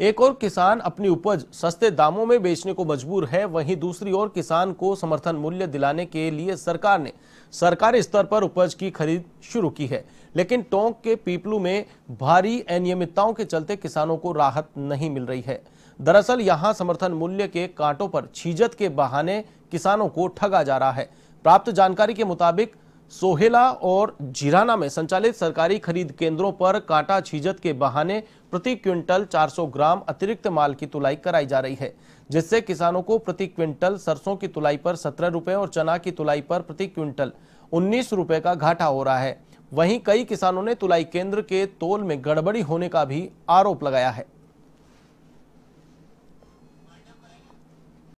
एक और किसान अपनी उपज सस्ते दामों में बेचने को मजबूर है वहीं दूसरी ओर किसान को समर्थन मूल्य दिलाने के लिए सरकार ने सरकारी स्तर पर उपज की खरीद शुरू की है लेकिन टोंक के पीपलू में भारी अनियमितताओं के चलते किसानों को राहत नहीं मिल रही है दरअसल यहां समर्थन मूल्य के कांटों पर छीजत के बहाने किसानों को ठगा जा रहा है प्राप्त जानकारी के मुताबिक सोहेला और जिराना में संचालित सरकारी खरीद केंद्रों पर कांटा छीजत के बहाने प्रति क्विंटल 400 ग्राम अतिरिक्त माल की तुलाई कराई जा रही है जिससे किसानों को प्रति क्विंटल सरसों की तुलाई पर सत्रह रुपए और चना की तुलाई पर प्रति क्विंटल उन्नीस रुपए का घाटा हो रहा है वहीं कई किसानों ने तुलाई केंद्र के तोल में गड़बड़ी होने का भी आरोप लगाया है